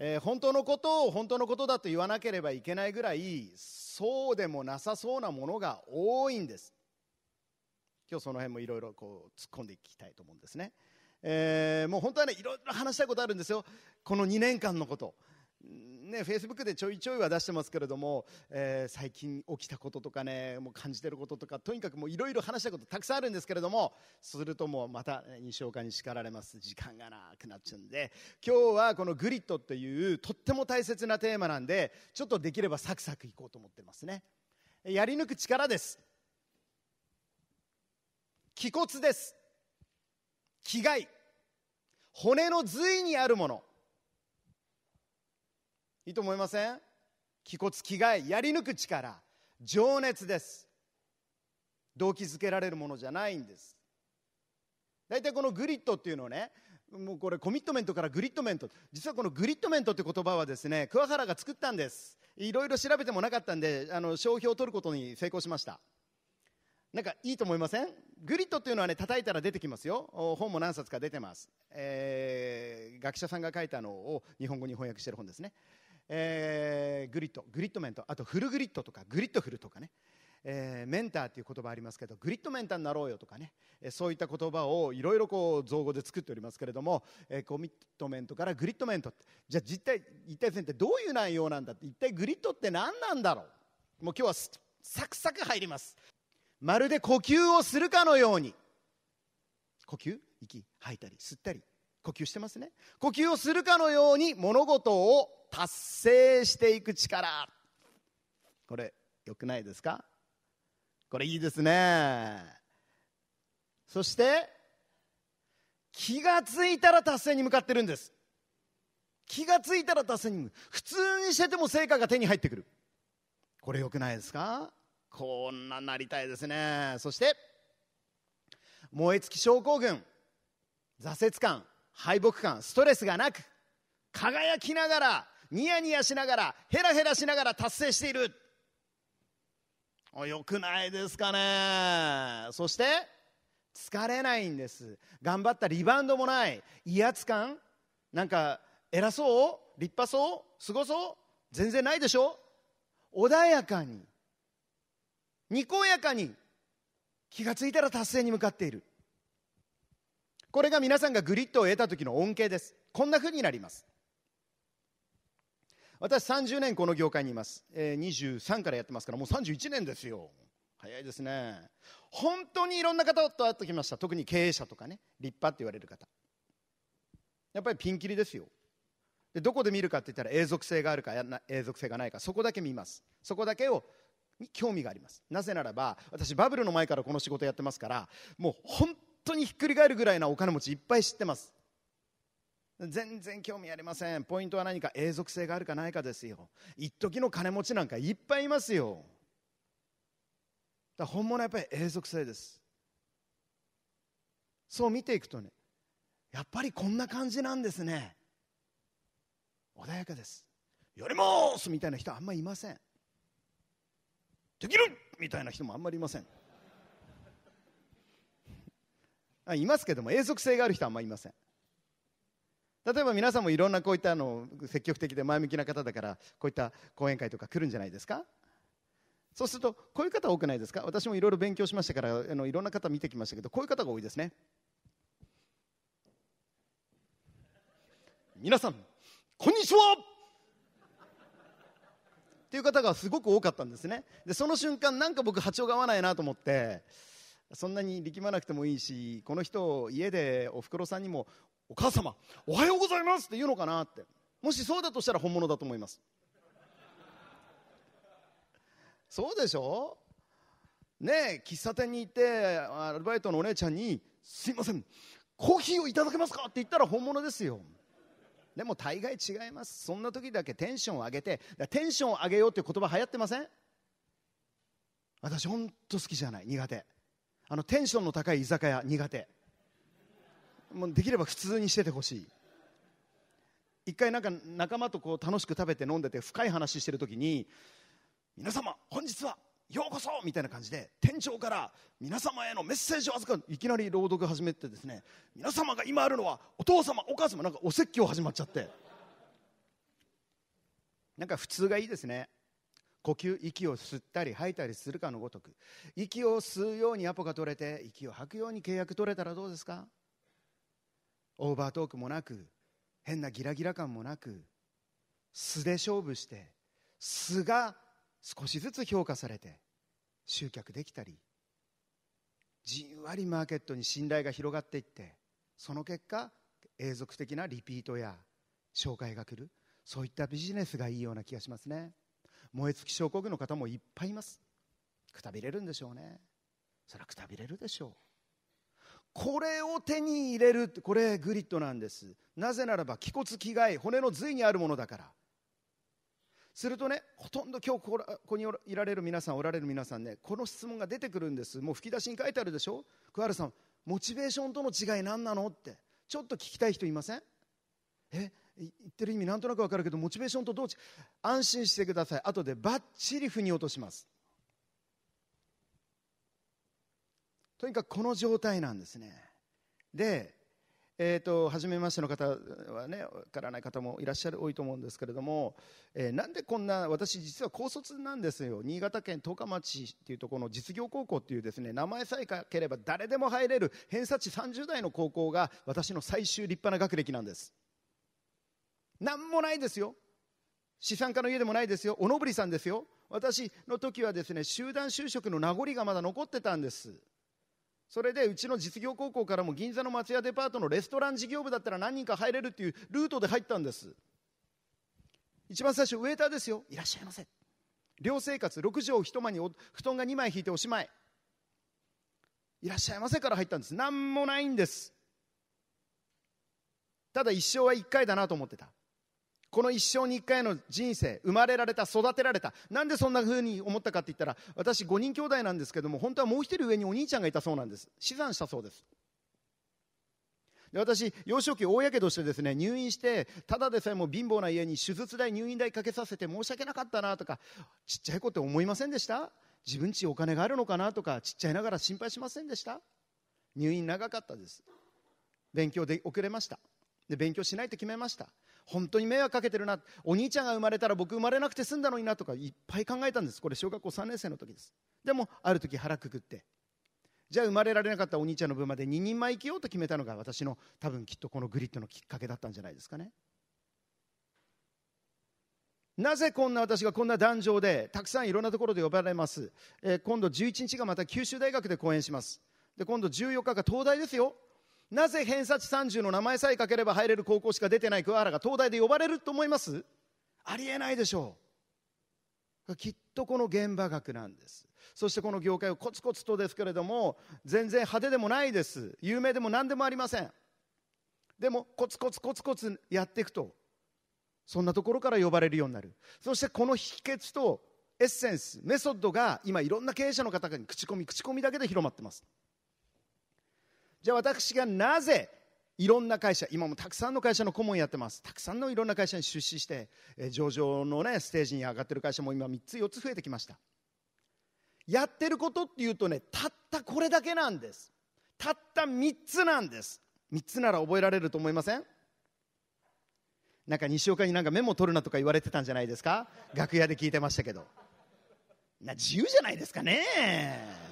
えー、本当のことを本当のことだと言わなければいけないぐらいそうでもなさそうなものが多いんです今日その辺もいろいろこう突っ込んでいきたいと思うんですね、えー、もう本当はねいろいろ話したいことあるんですよこの2年間のことね、フェイスブックでちょいちょいは出してますけれども、えー、最近起きたこととかねもう感じてることとかとにかくいろいろ話したことたくさんあるんですけれどもするともうまた象化に叱られます時間がなくなっちゃうんで今日はこのグリッドっていうとっても大切なテーマなんでちょっとできればサクサクいこうと思ってますねやり抜く力です気骨です気概骨の髄にあるものいいと思いません気骨気概やり抜く力情熱です動機づけられるものじゃないんです大体このグリッドっていうのをねもうこれコミットメントからグリッドメント実はこのグリッドメントって言葉はですね桑原が作ったんですいろいろ調べてもなかったんであの商標を取ることに成功しましたなんかいいと思いませんグリッドっていうのはね叩いたら出てきますよ本も何冊か出てます、えー、学者さんが書いたのを日本語に翻訳してる本ですねえー、グリッドグリッドメントあとフルグリッドとかグリッドフルとかね、えー、メンターという言葉ありますけどグリッドメンターになろうよとかね、えー、そういった言葉をいろいろこう造語で作っておりますけれども、えー、コミットメントからグリッドメントじゃあ実体一体先生、どういう内容なんだって一体グリッドって何なんだろうもう今日はサクサク入りますまるで呼吸をするかのように呼吸息吐いたり吸ったり呼吸してますね呼吸をするかのように物事を達成していく力これよくないですかこれいいですねそして気がついたら達成に向かってるんです気がついたら達成に普通にしてても成果が手に入ってくるこれよくないですかこんななりたいですねそして燃え尽き症候群挫折感敗北感ストレスがなく輝きながらニヤニヤしながらヘラヘラしながら達成しているよくないですかねそして疲れないんです頑張ったリバウンドもない威圧感なんか偉そう立派そうすごそう全然ないでしょ穏やかににこやかに気が付いたら達成に向かっているこれが皆さんがグリッドを得た時の恩恵ですこんなふうになります私30年この業界にいます、えー、23からやってますからもう31年ですよ早いですね本当にいろんな方と会ってきました特に経営者とかね立派って言われる方やっぱりピンキリですよでどこで見るかって言ったら永続性があるか永続性がないかそこだけ見ますそこだけをに興味がありますなぜならば私バブルの前からこの仕事やってますからもう本当にひっくり返るぐらいなお金持ちいっぱい知ってます全然興味ありませんポイントは何か永続性があるかないかですよ一時の金持ちなんかいっぱいいますよだ本物はやっぱり永続性ですそう見ていくとねやっぱりこんな感じなんですね穏やかですやりますみたいな人はあんまりいませんできるみたいな人もあんまりいませんいますけども永続性がある人はあんまりいません例えば皆さんもいろんなこういったの積極的で前向きな方だからこういった講演会とか来るんじゃないですかそうするとこういう方多くないですか私もいろいろ勉強しましたからあのいろんな方見てきましたけどこういう方が多いですね皆さんこんにちはっていう方がすごく多かったんですねでその瞬間なんか僕波長が合わないなと思ってそんなに力まなくてもいいしこの人家でおふくろさんにもお母様おはようございますって言うのかなってもしそうだとしたら本物だと思いますそうでしょね喫茶店に行ってアルバイトのお姉ちゃんに「すいませんコーヒーをいただけますか?」って言ったら本物ですよでも大概違いますそんな時だけテンションを上げてテンションを上げようっていう言葉流行ってません私ほんと好きじゃない苦手あのテンションの高い居酒屋苦手もうできれば普通にしててほしい一回なんか仲間とこう楽しく食べて飲んでて深い話してるときに皆様本日はようこそみたいな感じで店長から皆様へのメッセージを預かるいきなり朗読始めてですね皆様が今あるのはお父様お母様なんかお説教始まっちゃってなんか普通がいいですね呼吸息を吸ったり吐いたりするかのごとく息を吸うようにアポが取れて息を吐くように契約取れたらどうですかオーバートークもなく変なギラギラ感もなく素で勝負して素が少しずつ評価されて集客できたりじんわりマーケットに信頼が広がっていってその結果永続的なリピートや紹介が来るそういったビジネスがいいような気がしますね燃え尽き症候群の方もいっぱいいますくたびれるんでしょうねそれはくたびれるでしょうこれを手に入れるこれグリッドなんですなぜならば気骨気概骨の髄にあるものだからするとねほとんど今日ここにいられる皆さんおられる皆さんねこの質問が出てくるんですもう吹き出しに書いてあるでしょ桑原さんモチベーションとの違い何なのってちょっと聞きたい人いませんえ言ってる意味なんとなく分かるけどモチベーションとどうう安心してください後でばっちり腑に落としますとにかくこの状態なんですねでえーと、初めましての方はね分からない方もいらっしゃる多いと思うんですけれども、えー、なんでこんな私実は高卒なんですよ新潟県十日町っていうところの実業高校っていうですね名前さえかければ誰でも入れる偏差値30代の高校が私の最終立派な学歴なんです何もないですよ資産家の家でもないですよおのぶりさんですよ私の時はですね集団就職の名残がまだ残ってたんですそれでうちの実業高校からも銀座の松屋デパートのレストラン事業部だったら何人か入れるっていうルートで入ったんです一番最初ウェーターですよいらっしゃいませ寮生活6畳一間に布団が2枚引いておしまいいらっしゃいませから入ったんです何もないんですただ一生は1回だなと思ってたこの一生に一回の人生、生まれられた、育てられた。なんでそんな風に思ったかって言ったら、私5人兄弟なんですけども、本当はもう一人上にお兄ちゃんがいたそうなんです。死産したそうです。で私、幼少期大やけどしてですね、入院して、ただでさえも貧乏な家に手術代、入院代かけさせて申し訳なかったなとか、ちっちゃい子って思いませんでした自分ちお金があるのかなとか、ちっちゃいながら心配しませんでした入院長かったです。勉強で遅れました。で勉強しないと決めました本当に迷惑かけてるなお兄ちゃんが生まれたら僕生まれなくて済んだのになとかいっぱい考えたんですこれ小学校3年生の時ですでもある時腹くくってじゃあ生まれられなかったお兄ちゃんの分まで2人前生きようと決めたのが私の多分きっとこのグリッドのきっかけだったんじゃないですかねなぜこんな私がこんな壇上でたくさんいろんなところで呼ばれます、えー、今度11日がまた九州大学で講演しますで今度14日が東大ですよなぜ偏差値30の名前さえ書ければ入れる高校しか出てない桑原が東大で呼ばれると思いますありえないでしょうきっとこの現場学なんですそしてこの業界をコツコツとですけれども全然派手でもないです有名でも何でもありませんでもコツコツコツコツやっていくとそんなところから呼ばれるようになるそしてこの秘訣とエッセンスメソッドが今いろんな経営者の方に口コミ口コミだけで広まってますじゃあ私がなぜいろんな会社今もたくさんの会社の顧問やってますたくさんのいろんな会社に出資して、え上場のねステージに上がってる会社も今3つ4つ増えてきましたやってることっていうとねたったこれだけなんですたった3つなんです3つなら覚えられると思いませんなんか西岡になんかメモ取るなとか言われてたんじゃないですか楽屋で聞いてましたけどな自由じゃないですかね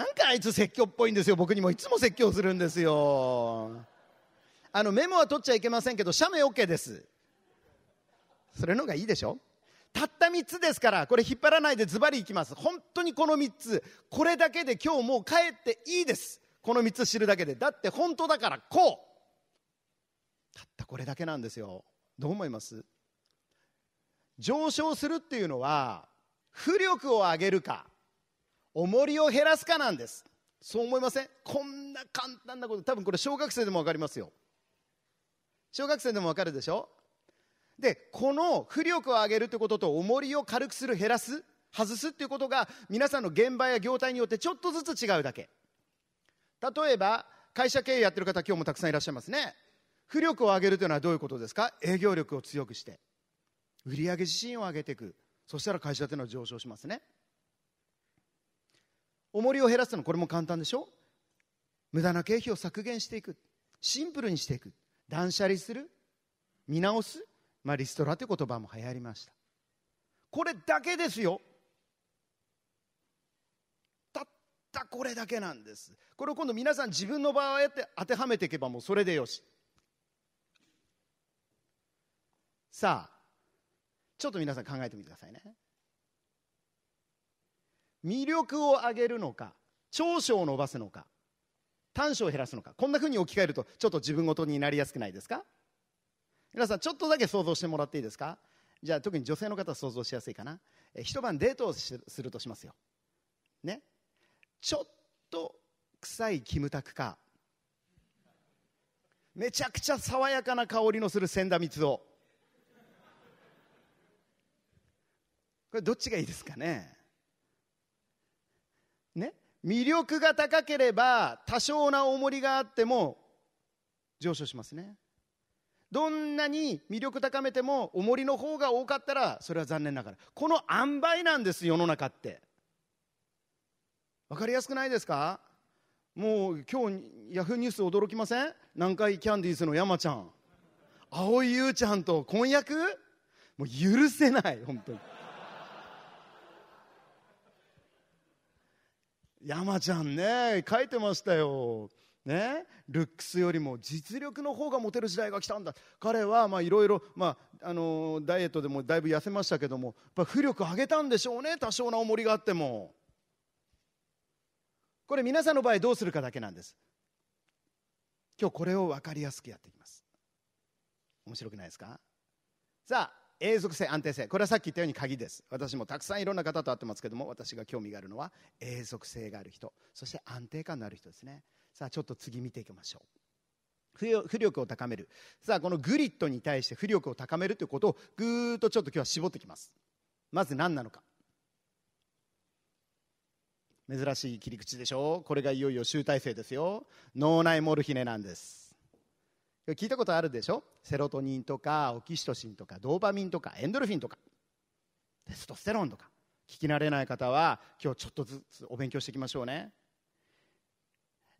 なんかあいつ説教っぽいんですよ僕にもいつも説教するんですよあのメモは取っちゃいけませんけど写メ OK ですそれのがいいでしょたった3つですからこれ引っ張らないでズバリいきます本当にこの3つこれだけで今日もう帰っていいですこの3つ知るだけでだって本当だからこうたったこれだけなんですよどう思います上昇するっていうのは浮力を上げるか重りを減らすかなんですそう思いませんこんな簡単なこと多分これ小学生でも分かりますよ小学生でも分かるでしょでこの浮力を上げるってことと重りを軽くする減らす外すっていうことが皆さんの現場や業態によってちょっとずつ違うだけ例えば会社経営やってる方今日もたくさんいらっしゃいますね浮力を上げるというのはどういうことですか営業力を強くして売上自信を上げていくそしたら会社ていうのは上昇しますね重りを減らすのこれも簡単でしょ無駄な経費を削減していくシンプルにしていく断捨離する見直す、まあ、リストラという言葉も流行りましたこれだけですよたったこれだけなんですこれを今度皆さん自分の場合って当てはめていけばもうそれでよしさあちょっと皆さん考えてみてくださいね魅力を上げるのか長所を伸ばすのか短所を減らすのかこんなふうに置き換えるとちょっと自分ごとになりやすくないですか皆さんちょっとだけ想像してもらっていいですかじゃあ特に女性の方は想像しやすいかな一晩デートをするとしますよねちょっと臭いキムタクかめちゃくちゃ爽やかな香りのする千田蜜をこれどっちがいいですかね魅力が高ければ多少な重りがあっても上昇しますねどんなに魅力高めても重りの方が多かったらそれは残念ながらこの塩梅なんです世の中って分かりやすくないですかもう今日ヤフーニュース驚きません南海キャンディーズの山ちゃん蒼井優ちゃんと婚約もう許せない本当に山ちゃんね書いてましたよ、ね、ルックスよりも実力の方がモテる時代が来たんだ彼はいろいろダイエットでもだいぶ痩せましたけどもやっぱ浮力上げたんでしょうね多少な重りがあってもこれ皆さんの場合どうするかだけなんです今日これを分かりやすくやっていきます面白くないですかさあ永続性安定性これはさっき言ったように鍵です私もたくさんいろんな方と会ってますけども私が興味があるのは永続性がある人そして安定感のある人ですねさあちょっと次見ていきましょう浮力を高めるさあこのグリッドに対して浮力を高めるということをぐーっとちょっと今日は絞ってきますまず何なのか珍しい切り口でしょうこれがいよいよ集大成ですよ脳内モルヒネなんです聞いたことあるでしょセロトニンとかオキシトシンとかドーパミンとかエンドルフィンとかテストステロンとか聞き慣れない方は今日ちょっとずつお勉強していきましょうね、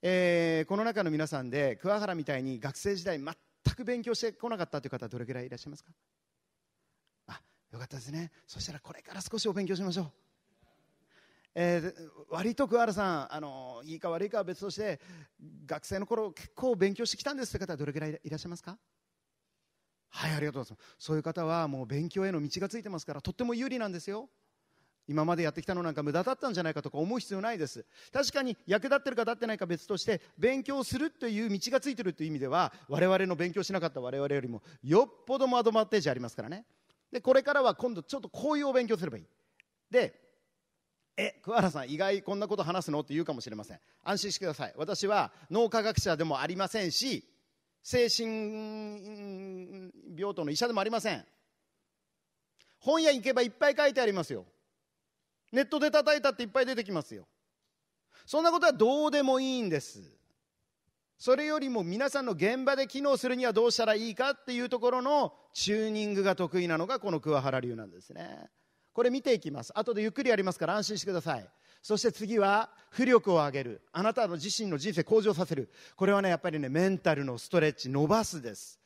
えー、この中の皆さんで桑原みたいに学生時代全く勉強してこなかったという方はどれくらいいらっしゃいますかあよかったですねそしたらこれから少しお勉強しましょうえー、割と桑原さんあのいいか悪いかは別として学生の頃結構勉強してきたんですって方はどれぐらいいらっしゃいますかはいありがとうございますそういう方はもう勉強への道がついてますからとっても有利なんですよ今までやってきたのなんか無駄だったんじゃないかとか思う必要ないです確かに役立ってるか立ってないか別として勉強するという道がついてるという意味では我々の勉強しなかった我々よりもよっぽどもアドバンテージありますからねでこれからは今度ちょっとこういうお勉強すればいいでえ桑原さん意外こんなこと話すのって言うかもしれません安心してください私は脳科学者でもありませんし精神病棟の医者でもありません本屋行けばいっぱい書いてありますよネットで叩いたっていっぱい出てきますよそんなことはどうでもいいんですそれよりも皆さんの現場で機能するにはどうしたらいいかっていうところのチューニングが得意なのがこの桑原流なんですねこれ見ていきます後でゆっくりやりますから安心してくださいそして次は浮力を上げるあなたの自身の人生向上させるこれはねやっぱりねメンタルのストレッチ伸ばすです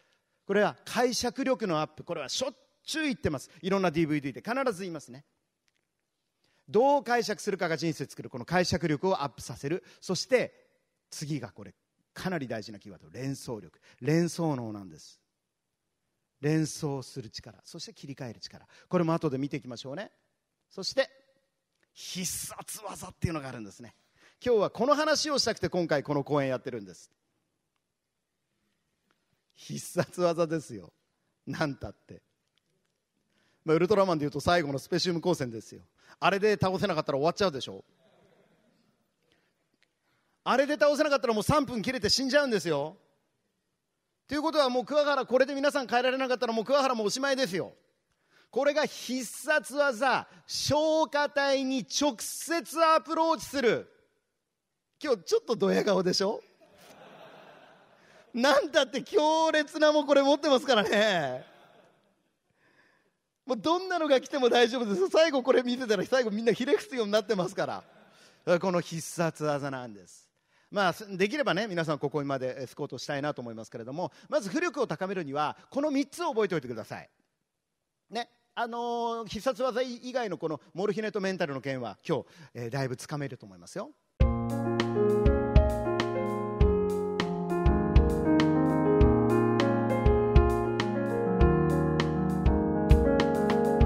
これは解釈力のアップこれはしょっちゅう言ってますいろんな DVD で必ず言いますねどう解釈するかが人生作るこの解釈力をアップさせるそして次がこれかなり大事なキーワード連想力連想能なんです連想する力そして切り替える力これも後で見ていきましょうねそして必殺技っていうのがあるんですね今日はこの話をしたくて今回この講演やってるんです必殺技ですよ何たって、まあ、ウルトラマンでいうと最後のスペシウム光線ですよあれで倒せなかったら終わっちゃうでしょあれで倒せなかったらもう3分切れて死んじゃうんですよということはもう桑原これで皆さん変えられなかったらもう桑原もおしまいですよ。これが必殺技消化体に直接アプローチする今日ちょっとドヤ顔でしょなんだって強烈なもうこれ持ってますからねもうどんなのが来ても大丈夫です最後これ見てたら最後みんなひれ伏すようになってますからこの必殺技なんですまあ、できればね皆さんここまでスコートしたいなと思いますけれどもまず浮力を高めるにはこの3つを覚えておいてください。ねあのー、必殺技以外のこのモルヒネとメンタルの件は今日、えー、だいぶつかめると思いますよ。